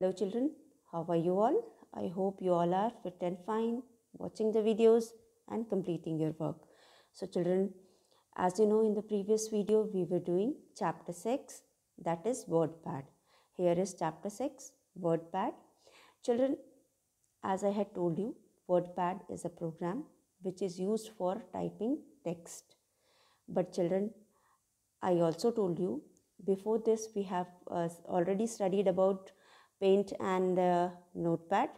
Hello children, how are you all? I hope you all are fit and fine, watching the videos and completing your work. So children, as you know in the previous video, we were doing chapter 6, that is WordPad. Here is chapter 6, WordPad. Children, as I had told you, WordPad is a program which is used for typing text. But children, I also told you, before this we have uh, already studied about paint and uh, notepad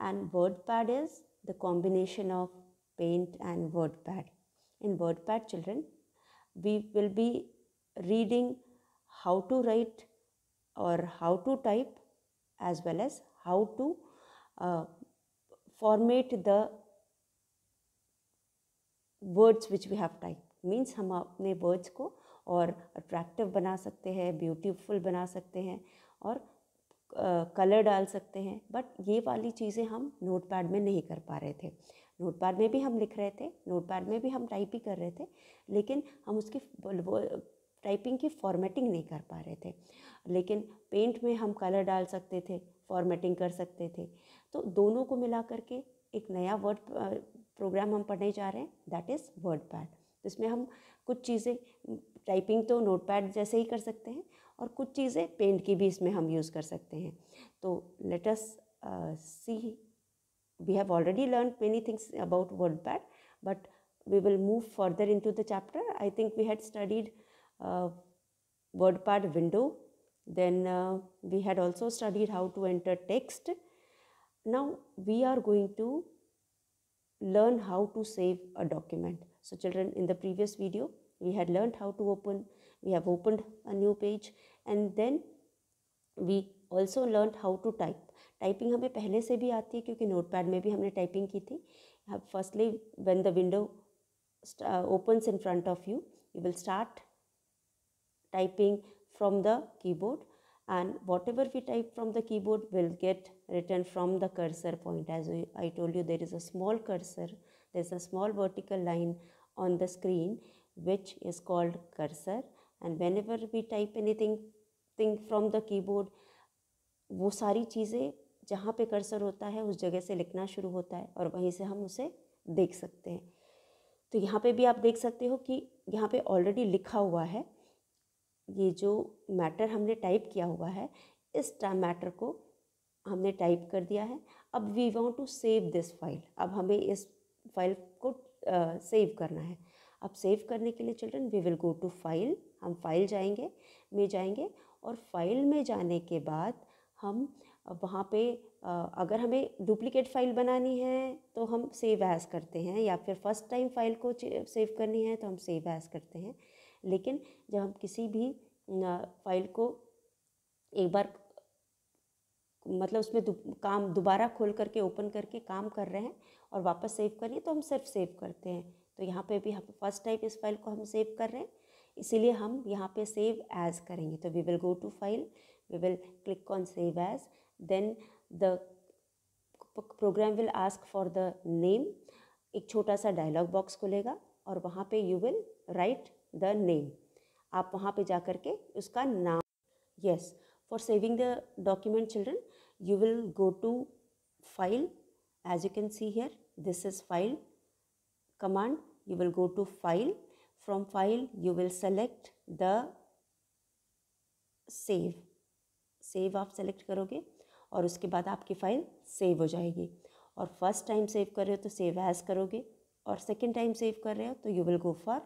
and wordpad is the combination of paint and wordpad in wordpad children we will be reading how to write or how to type as well as how to uh, format the words which we have type means हम अपने words को और attractive बना सकते हैं beautiful बना सकते हैं और कलर डाल सकते हैं बट ये वाली चीज़ें हम नोटपैड में नहीं कर पा रहे थे नोटपैड में भी हम लिख रहे थे नोटपैड में भी हम टाइप ही कर रहे थे लेकिन हम उसकी टाइपिंग की फॉर्मेटिंग नहीं कर पा रहे थे लेकिन पेंट में हम कलर डाल सकते थे फॉर्मेटिंग कर सकते थे तो दोनों को मिला करके एक नया वर्ड प्रोग्राम हम पढ़ने जा रहे हैं दैट इज़ वर्ड पैड तो इसमें हम कुछ चीज़ें टाइपिंग तो नोटपैड जैसे ही कर सकते हैं और कुछ चीज़ें पेंट की भी इसमें हम यूज़ कर सकते हैं तो let's see we have already learn many things about WordPad but we will move further in to the chapter I think we had studied word pad window then we had also studied how to enter text now we are going to learn how to save a document so children in the previous video we had learn how to open we have opened a new page and then we also learned how to type. Typing, हमें पहले से भी आती है क्योंकि notepad में भी हमने टाइपिंग की थी Firstly, when the window uh, opens in front of you, you will start typing from the keyboard, and whatever we type from the keyboard will get written from the cursor point as i told you there is a small cursor there's a small vertical line on the screen which is called cursor and whenever we type anything thing from the keyboard वो सारी चीज़ें जहाँ पे cursor होता है उस जगह से लिखना शुरू होता है और वहीं से हम उसे देख सकते हैं तो यहाँ पे भी आप देख सकते हो कि यहाँ पे ऑलरेडी लिखा हुआ है ये जो मैटर हमने टाइप किया हुआ है इस मैटर को हमने टाइप कर दिया है अब we want to save this file अब हमें इस फाइल को सेव uh, करना है अब सेव करने के लिए children we will go to file हम फाइल जाएंगे में जाएंगे और फाइल में जाने के बाद हम वहाँ पे अगर हमें डुप्लीकेट फाइल बनानी है तो हम सेव एज़ करते हैं या फिर फर्स्ट टाइम फाइल को सेव करनी है तो हम सेव एज़ करते हैं लेकिन जब हम किसी भी फाइल को एक बार मतलब उसमें दु, काम दोबारा खोल करके ओपन करके काम कर रहे हैं और वापस सेव करिए तो हम सिर्फ सेव करते हैं तो यहाँ पे भी हम फर्स्ट टाइम इस फाइल को हम सेव कर रहे हैं इसीलिए हम यहाँ पे सेव एज करेंगे तो we will go to file we will click on save as then the program will ask for the name एक छोटा सा डायलॉग बॉक्स खुलेगा और वहाँ पे you will write the name आप वहाँ पे जा कर के उसका नाम yes for saving the document children you will go to file as you can see here this is file command you will go to file from file you will select the save save आप select करोगे और उसके बाद आपकी file save हो जाएगी और first time save कर रहे हो तो सेव एज करोगे और सेकंड टाइम सेव कर रहे हो तो you will go for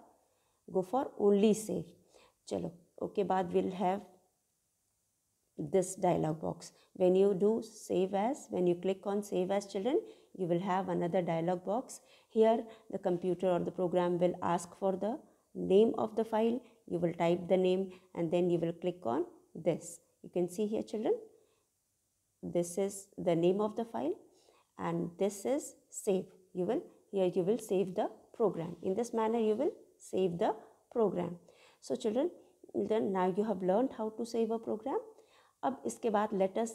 go for only save चलो ओके बाद will have this dialog box when you do save as when you click on save as children you will have another dialog box here the computer और the program will ask for the name of the file you will type the name and then you will click on this you can see here children this is the name of the file and this is save you will here you will save the program in this manner you will save the program so children then now you have learned how to save a program अब इसके बाद let us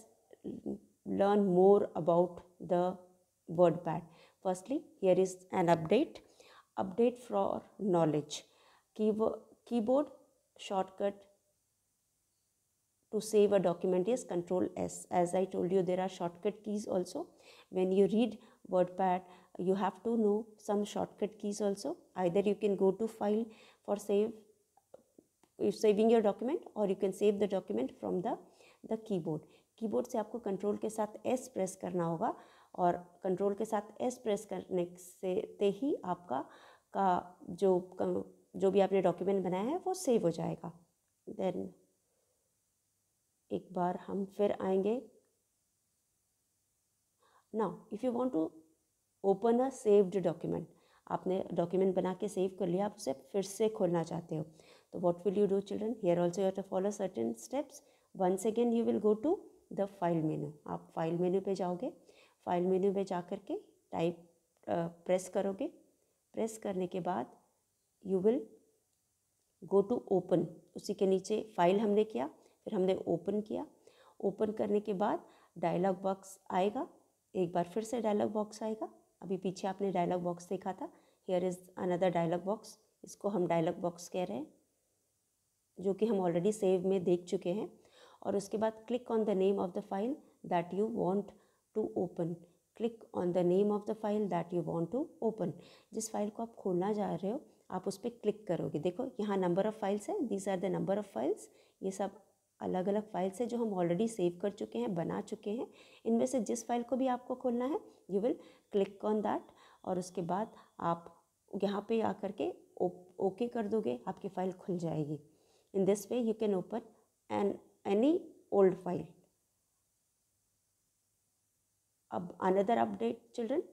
learn more about the WordPad firstly here is an update update for knowledge कीबो keyboard shortcut to save a document is control S as I told you there are shortcut keys also when you read word pad you have to know some shortcut keys also either you can go to file for save saving your document और you can save the document from the the keyboard keyboard से आपको control के साथ S press करना होगा और control के साथ एस प्रेस करने से ही आपका का जो जो भी आपने डॉक्यूमेंट बनाया है वो सेव हो जाएगा देन एक बार हम फिर आएंगे ना if you want to open a saved document आपने डॉक्यूमेंट बना के सेव कर लिया आप उसे फिर से खोलना चाहते हो तो what will you do children here also you to follow certain steps once again you will go to the file menu आप फाइल मेनू पे जाओगे फाइल मेनू पे जा करके टाइप प्रेस करोगे प्रेस करने के बाद you will go to open उसी के नीचे फाइल हमने किया फिर हमने ओपन किया ओपन करने के बाद डायलॉग बॉक्स आएगा एक बार फिर से डायलॉग बॉक्स आएगा अभी पीछे आपने डायलॉग बॉक्स देखा था here is another dialog box इसको हम डायलॉग बॉक्स कह रहे हैं जो कि हम ऑलरेडी सेव में देख चुके हैं और उसके बाद click on the name of the file that you want to open click on the name of the file that you want to open जिस फाइल को आप खोलना चाह रहे हो आप उस पर क्लिक करोगे देखो यहाँ नंबर ऑफ़ फाइल्स है these are the number of files ये सब अलग अलग फाइल्स है जो हम ऑलरेडी सेव कर चुके हैं बना चुके हैं इनमें से जिस फाइल को भी आपको खोलना है you will click on that और उसके बाद आप यहाँ पे आकर के ओके कर दोगे आपकी फ़ाइल खुल जाएगी in this way you can open an any old file अब another update children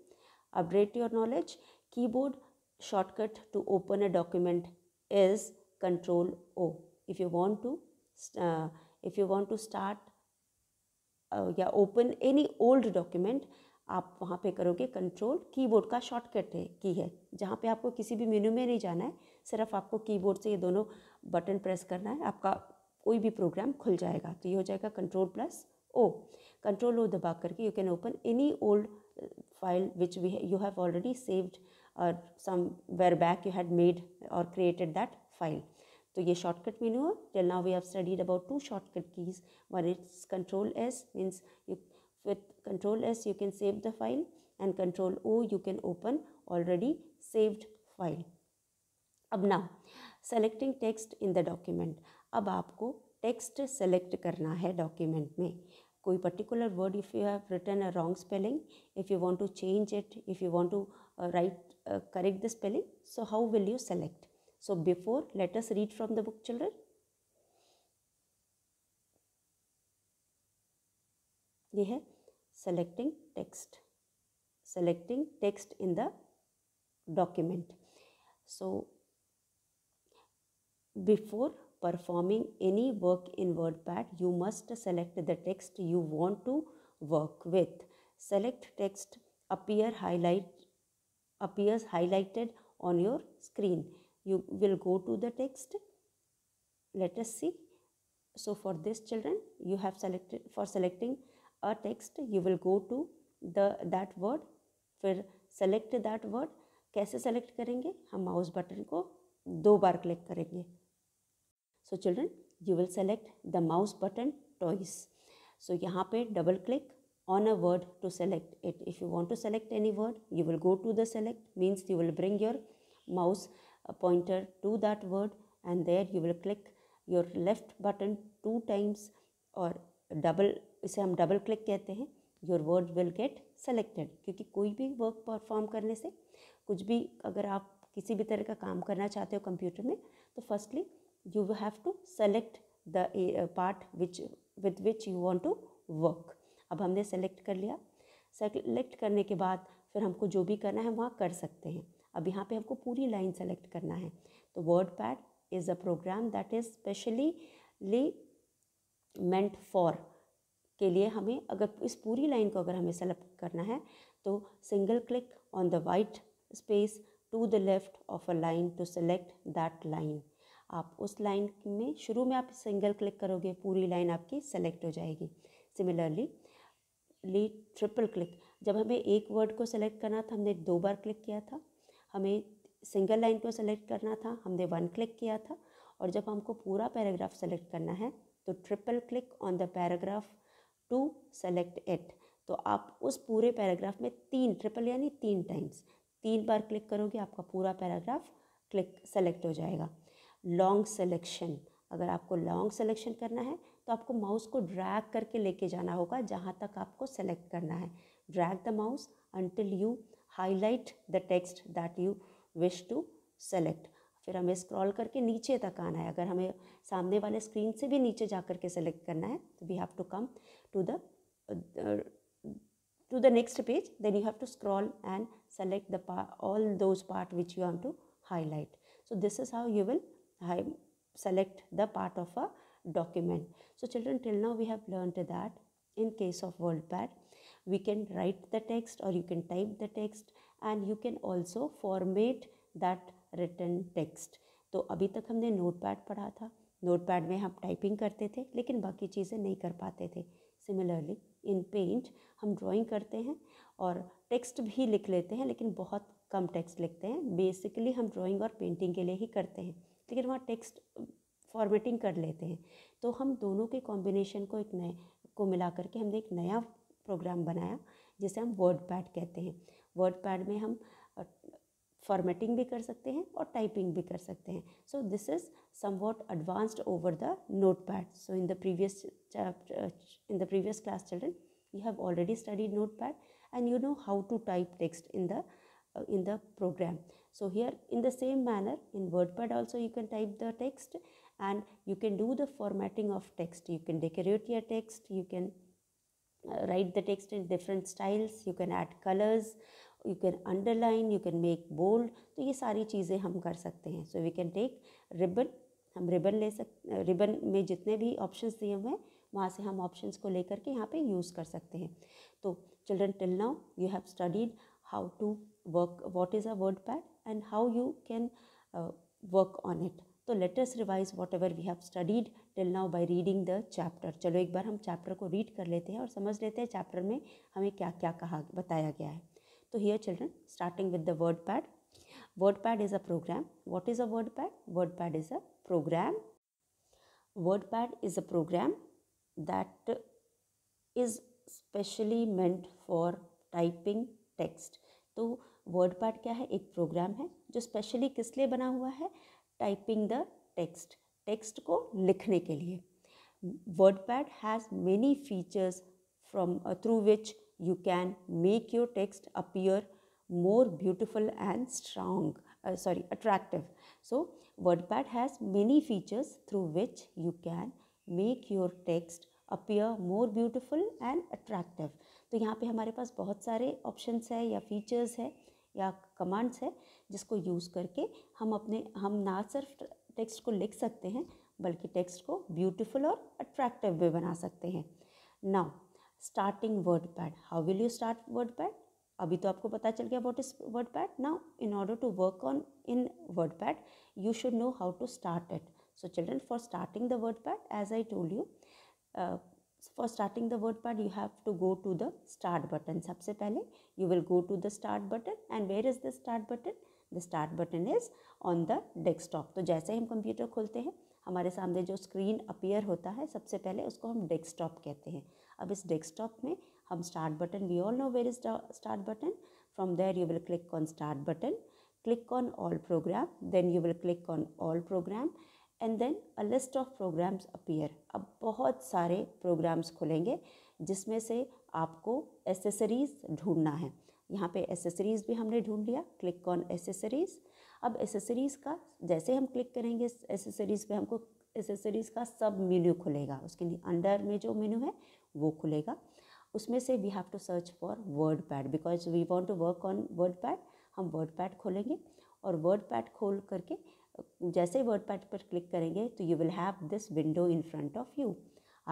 update your knowledge keyboard shortcut to open a document is control O. If you want to, uh, if you want to start uh, या open any old document, आप वहाँ पे करोगे control keyboard का shortcut है की है जहाँ पे आपको किसी भी मेन्यू में नहीं जाना है सिर्फ आपको कीबोर्ड से ये दोनों बटन प्रेस करना है आपका कोई भी प्रोग्राम खुल जाएगा तो ये हो जाएगा control plus O control O दबा करके you can open any old file which we you have already saved और somewhere back you had made और क्रिएटेड दैट फाइल तो ये शॉर्टकट मीनू हो till now we have studied about two shortcut keys one it's control S means you with control S you can save the file and control O you can open already saved file अब now selecting text in the document अब आपको text select करना है document में कोई particular word if you have written a wrong spelling if you want to change it if you want to write correct the spelling. So how will you select? So before, let us read from the book children. ये है selecting text. Selecting text in the document. So before performing any work in WordPad, you must select the text you want to work with. Select text, appear highlight appears highlighted on your screen. You will go to the text. Let us see. So for this children, you have selected, for selecting a text, you will go to the that word, फिर select that word. कैसे select करेंगे हम mouse button को दो बार click करेंगे So children, you will select the mouse button twice. So यहाँ पे double click on a word to select it. If you want to select any word, you will go to the select, means you will bring your mouse pointer to that word and there you will click your left button two times or double इसे हम double click कहते हैं your word will get selected क्योंकि कोई भी work perform करने से कुछ भी अगर आप किसी भी तरह का काम करना चाहते हो कंप्यूटर में तो firstly you have to select the part which with which you want to work अब हमने सेलेक्ट कर लिया सेलेक्ट करने के बाद फिर हमको जो भी करना है वहाँ कर सकते हैं अब यहाँ पे हमको पूरी लाइन सेलेक्ट करना है तो word pad is a program that is specially ली मेंट फॉर के लिए हमें अगर इस पूरी लाइन को अगर हमें सेलेक्ट करना है तो single click on the white space to the left of a line to select that line आप उस लाइन में शुरू में आप सिंगल क्लिक करोगे पूरी लाइन आपकी सेलेक्ट हो जाएगी सिमिलरली ली ट्रिपल क्लिक जब हमें एक वर्ड को सेलेक्ट करना था हमने दो बार क्लिक किया था हमें सिंगल लाइन को सेलेक्ट करना था हमने वन क्लिक किया था और जब हमको पूरा पैराग्राफ सेलेक्ट करना है तो triple click on the paragraph to select it तो आप उस पूरे पैराग्राफ में तीन ट्रिपल यानी तीन टाइम्स तीन बार क्लिक करोगे आपका पूरा पैराग्राफ क्लिक सेलेक्ट हो जाएगा लॉन्ग सेलेक्शन अगर आपको लॉन्ग सेलेक्शन करना है तो आपको माउस को ड्रैग करके लेके जाना होगा जहाँ तक आपको सेलेक्ट करना है drag the mouse until you highlight the text that you wish to select फिर हमें स्क्रॉल करके नीचे तक आना है अगर हमें सामने वाले स्क्रीन से भी नीचे जा कर के सेलेक्ट करना है तो we have to come to the to the next page then you have to scroll and select the part, all those part which you want to highlight so this is how you will select the part of a document. So children till now we have learned that in case of WordPad we can write the text or you can type the text and you can also format that written text. तो अभी तक हमने note pad पढ़ा था note pad में हम typing करते थे लेकिन बाकी चीज़ें नहीं कर पाते थे सिमिलरली इन पेंट हम ड्राइंग करते हैं और टेक्स्ट भी लिख लेते हैं लेकिन बहुत कम टेक्स्ट लिखते हैं बेसिकली हम ड्राइंग और पेंटिंग के लिए ही करते हैं लेकिन वहाँ टेक्स्ट फॉर्मेटिंग कर लेते हैं तो हम दोनों के कॉम्बिनेशन को एक नए को मिला करके हमने एक नया प्रोग्राम बनाया जिसे हम वर्ड पैड कहते हैं वर्ड पैड में हम फॉर्मेटिंग भी कर सकते हैं और टाइपिंग भी कर सकते हैं so this is what advanced over the note pad so in the previous in the previous class children have already study note pad and you know how to type text in the in the program so here in the same manner in word pad also you can type the text and you can do the formatting of text you can decorate your text you can uh, write the text in different styles you can add colors you can underline you can make bold तो ये सारी चीज़ें हम कर सकते हैं so we can take ribbon हम ribbon ले सक रिबन uh, में जितने भी ऑप्शंस दिए हुए हैं वहाँ से हम ऑप्शंस को लेकर के यहाँ पे यूज़ कर सकते हैं तो children till now you have studied how to work what is a word pad and how you can work on it तो let revise whatever we have studied till now by reading the chapter चलो एक बार हम chapter को read कर लेते हैं और समझ लेते हैं चैप्टर में हमें क्या क्या कहा बताया गया है तो here children starting with the word pad word pad is a program what is a word pad word pad is a program word pad is a program that is specially meant for typing text तो word pad क्या है एक programme है जो specially किस लिए बना हुआ है टाइपिंग द टेक्स्ट टेक्स्ट को लिखने के लिए word pad has many features from through which you can make your text appear more beautiful and strong sorry attractive so word pad has many features through which you can make your text appear more beautiful and attractive तो यहाँ पर हमारे पास बहुत सारे options है या features है या कमांड्स है जिसको यूज़ करके हम अपने हम ना सिर्फ टेक्स्ट को लिख सकते हैं बल्कि टेक्स्ट को ब्यूटीफुल और अट्रैक्टिव भी बना सकते हैं now starting word pad how will you start word pad अभी तो आपको पता चल गया what is word pad now in order to work on in word pad you should know how to start it so for starting the word pad as I told you for starting the word pad you have to go to the start button सबसे पहले you will go to the start button and where is the start button the start button is on the desktop तो जैसे ही हम computer खोलते हैं हमारे सामने जो स्क्रीन अपीयर होता है सबसे पहले उसको हम डेस्कटॉप कहते हैं अब इस डेस्कटॉप में हम start button we all know where is start button from there you will click on start button click on all program then you will click on all program and then a list of programs appear अब बहुत सारे programmes खुलेंगे जिसमें से आपको accessories ढूंढना है यहाँ पे एसेसरीज़ भी हमने ढूंढ लिया क्लिक ऑन एसेसरीज़ अब एसेसरीज़ का जैसे हम क्लिक करेंगे एसेसरीज़ पे हमको एसेसरीज़ का सब मेन्यू खुलेगा उसके अंडर में जो मेन्यू है वो खुलेगा उसमें से we have to search for word pad because we want to work on word pad हम वर्ड पैड खोलेंगे और वर्ड पैड खोल करके जैसे वर्ड पैड पर क्लिक करेंगे तो you will have this window in front of you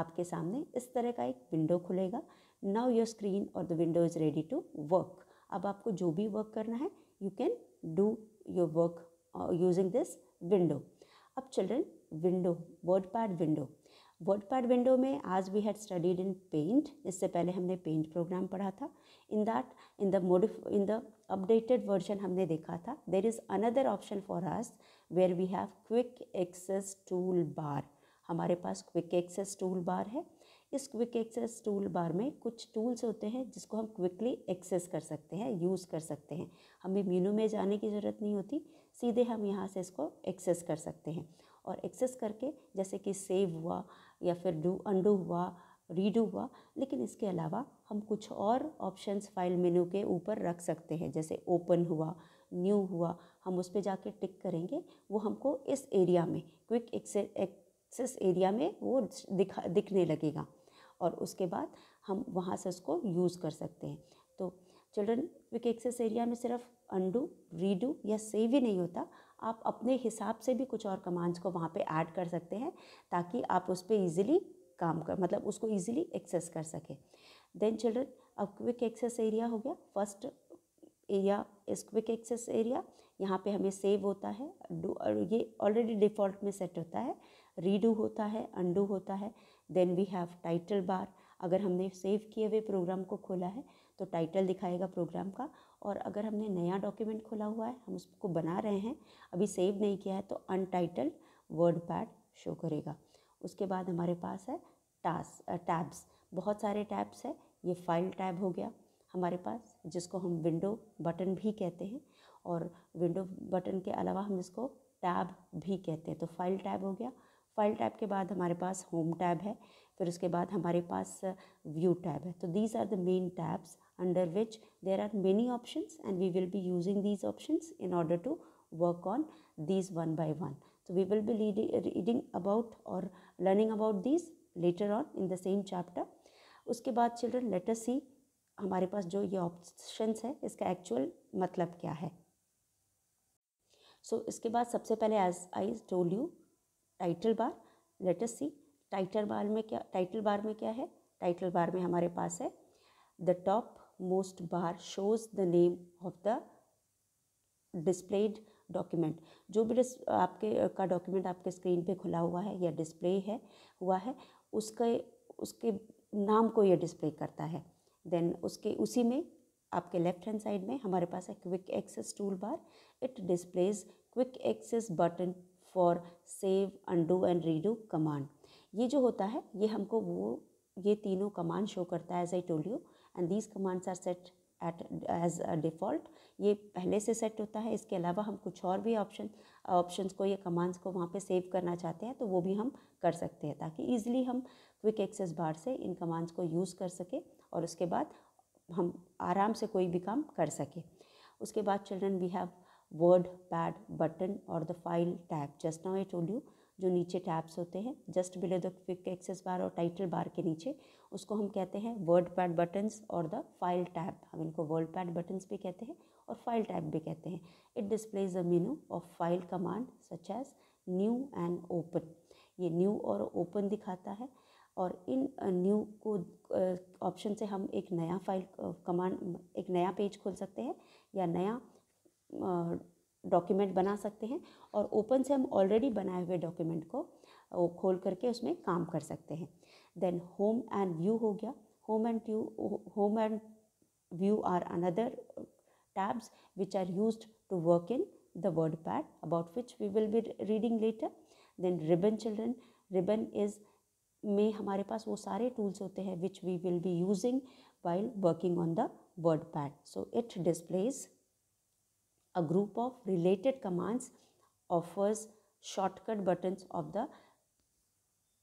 आपके सामने इस तरह का एक विंडो खुलेगा नाउ योर स्क्रीन और the window is ready to work अब आपको जो भी वर्क करना है you can do your work using this window अब children window word pad window word pad window में आज we had studied in paint इससे पहले हमने पेंट प्रोग्राम पढ़ा था in that in the modified in the updated version हमने देखा था there is another option for us where we have quick access tool bar हमारे पास क्विक एक्सेस टूल बार है इस क्विक एक्सेस टूल बार में कुछ टूल्स होते हैं जिसको हम क्विकली एक्सेस कर सकते हैं यूज़ कर सकते हैं हमें मीनू में जाने की ज़रूरत नहीं होती सीधे हम यहाँ से इसको एक्सेस कर सकते हैं और एक्सेस करके जैसे कि सेव हुआ या फिर डू अंडू हुआ रीडू हुआ लेकिन इसके अलावा हम कुछ और ऑप्शंस फाइल मेनू के ऊपर रख सकते हैं जैसे ओपन हुआ न्यू हुआ हम उस पर जाके टिक करेंगे वो हमको इस एरिया में क्विक एक्सेस एरिया में वो दिखा दिखने लगेगा और उसके बाद हम वहाँ से उसको यूज़ कर सकते हैं तो चिल्ड्रन विक एक्सेस एरिया में सिर्फ अंडू रीडू या सेव ही नहीं होता आप अपने हिसाब से भी कुछ और कमांड्स को वहाँ पे ऐड कर सकते हैं ताकि आप उस पर ईजिली काम कर मतलब उसको ईजिली एक्सेस कर सकें देन चिल्ड्रन अब क्विक एक्सेस एरिया हो गया फर्स्ट एरिया इस क्विक एक्सेस एरिया यहाँ पे हमें सेव होता है डू ये ऑलरेडी डिफ़ॉल्ट में सेट होता है रीडू होता है अंडू होता है then we have title bar अगर हमने सेव किए हुए प्रोग्राम को खोला है तो टाइटल दिखाएगा प्रोग्राम का और अगर हमने नया डॉक्यूमेंट खोला हुआ है हम उसको बना रहे हैं अभी सेव नहीं किया है तो अनटाइटल वर्ड पैड शो करेगा उसके बाद हमारे पास है टास टैब्स बहुत सारे टैब्स है ये फाइल टैब हो गया हमारे पास जिसको हम विंडो बटन भी कहते हैं और विंडो बटन के अलावा हम इसको टैब भी कहते हैं तो फाइल टैब हो गया फाइल टैब के बाद हमारे पास होम टैब है फिर उसके बाद हमारे पास व्यू uh, टैब है तो these are the main tabs under which there are many option and we will be using these option in order to work on these one by one तो we will be reading about और learning about these later on in the same chapter उसके बाद children letter सी हमारे पास जो ये option है इसका actual मतलब क्या है सो so, इसके बाद सबसे पहले as I told you title bar us see title bar में क्या टाइटल बार में क्या है टाइटल बार में हमारे पास है the top most bar shows the name of the displayed document जो भी आपके का डॉक्यूमेंट आपके स्क्रीन पे खुला हुआ है या डिस्प्ले है हुआ है उसके उसके नाम को ये डिस्प्ले करता है देन उसके उसी में आपके लेफ्ट हैंड साइड में हमारे पास है quick access tool bar it displays quick access button for save undo and redo command ये जो होता है ये हमको वो ये तीनों कमांड शो करता है as I told you and these commands are set at as default ये पहले से सेट होता है इसके अलावा हम कुछ और भी ऑप्शन ऑप्शंस को या कमांड्स को वहाँ पे सेव करना चाहते हैं तो वो भी हम कर सकते हैं ताकि ईजिली हम क्विक एक्सेस बार से इन कमांड्स को यूज़ कर सकें और उसके बाद हम आराम से कोई भी काम कर सकें उसके बाद children we have word pad button और the file tab just now I told you जो नीचे टैब्स होते हैं just below the quick access bar और टाइटल बार के नीचे उसको हम कहते हैं वर्ड पैड बटन्स और द फाइल टैब हम इनको वर्ड पैड बटन्स भी कहते हैं और फाइल टैब भी कहते हैं it displays the menu of file command such as new and open ये न्यू और ओपन दिखाता है और इन न्यू को ऑप्शन से हम एक नया फाइल कमांड एक नया पेज खोल सकते हैं या नया डॉक्यूमेंट बना सकते हैं और ओपन से हम ऑलरेडी बनाए हुए डॉक्यूमेंट को खोल करके उसमें काम कर सकते हैं देन होम एंड व्यू हो गया home and view home and view are another which are use to work in the word pad about which we will be reading later then ribbon children ribbon is में हमारे पास वो सारे tools होते हैं which we will be using while working on the word pad so it displays A group of related commands offers shortcut buttons of the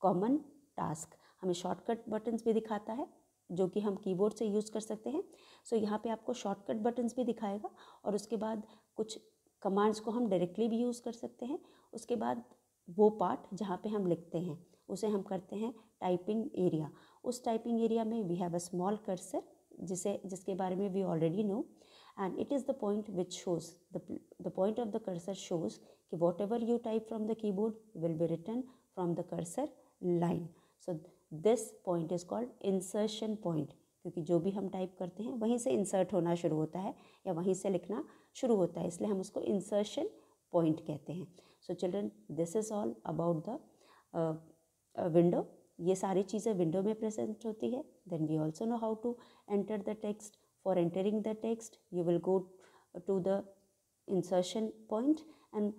common task. हमें shortcut buttons भी दिखाता है जो कि हम कीबोर्ड से यूज़ कर सकते हैं सो so, यहाँ पे आपको शॉर्टकट बटन्स भी दिखाएगा और उसके बाद कुछ कमांड्स को हम डायरेक्टली भी यूज़ कर सकते हैं उसके बाद वो पार्ट जहाँ पे हम लिखते हैं उसे हम करते हैं टाइपिंग एरिया उस टाइपिंग एरिया में we have a small cursor जिसे जिसके बारे में we already know and it is the point which shows the, the point of the cursor shows कि whatever you type from the keyboard will be written from the cursor line so this point is called insertion point क्योंकि जो भी हम type करते हैं वहीं से insert होना शुरू होता है या वहीं से लिखना शुरू होता है इसलिए हम उसको इंसर्शन पॉइंट कहते हैं so children this is all about the window ये सारी चीज़ें विंडो में प्रेजेंट होती है then we also know how to enter the text For entering the text, you will go to the insertion point and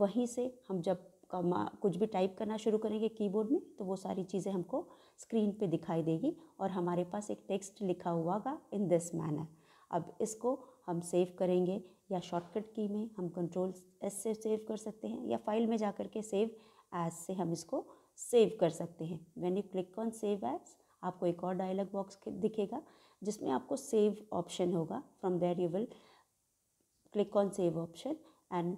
वहीं से हम जब कमा कुछ भी टाइप करना शुरू करेंगे कीबोर्ड में तो वो सारी चीज़ें हमको स्क्रीन पे दिखाई देगी और हमारे पास एक टेक्स्ट लिखा हुआ गा इन दिस मैनर अब इसको हम सेव करेंगे या शॉर्टकट की में हम कंट्रोल एस से सेव कर सकते हैं या फाइल में जा कर के सेव एज से हम इसको सेव कर सकते हैं when you click on save as आपको एक और डायलॉग बॉक्स दिखेगा जिसमें आपको सेव ऑप्शन होगा from there you will click on save option and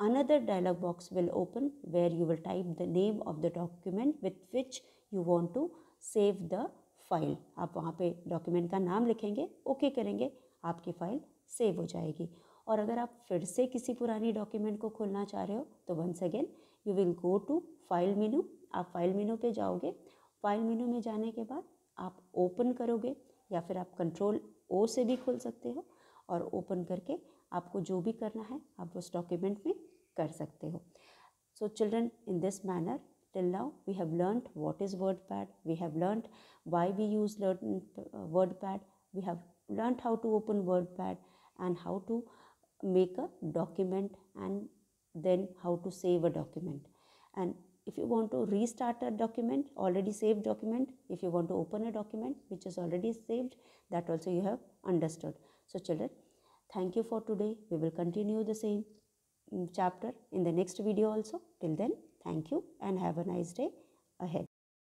another dialog box will open where you will type the name of the document with which you want to save the file आप वहाँ पे document का नाम लिखेंगे okay okay करेंगे आपकी file save हो जाएगी और अगर आप फिर से किसी पुरानी डॉक्यूमेंट को खोलना चाह रहे हो तो once again you will go to file menu आप फाइल मेनू पे जाओगे फाइल मेनू में जाने के बाद आप ओपन करोगे या फिर आप कंट्रोल ओ से भी खोल सकते हो और ओपन करके आपको जो भी करना है आप उस डॉक्यूमेंट में कर सकते हो so children in this manner till now we have learn what is word pad we have learn why we use learn word pad we have learn how to open word pad and how to make a document and then how to save a document and if you want to restart a document already saved document if you want to open a document which is already saved that also you have understood so children thank you for today we will continue the same mm, chapter in the next video also till then thank you and have a nice day ahead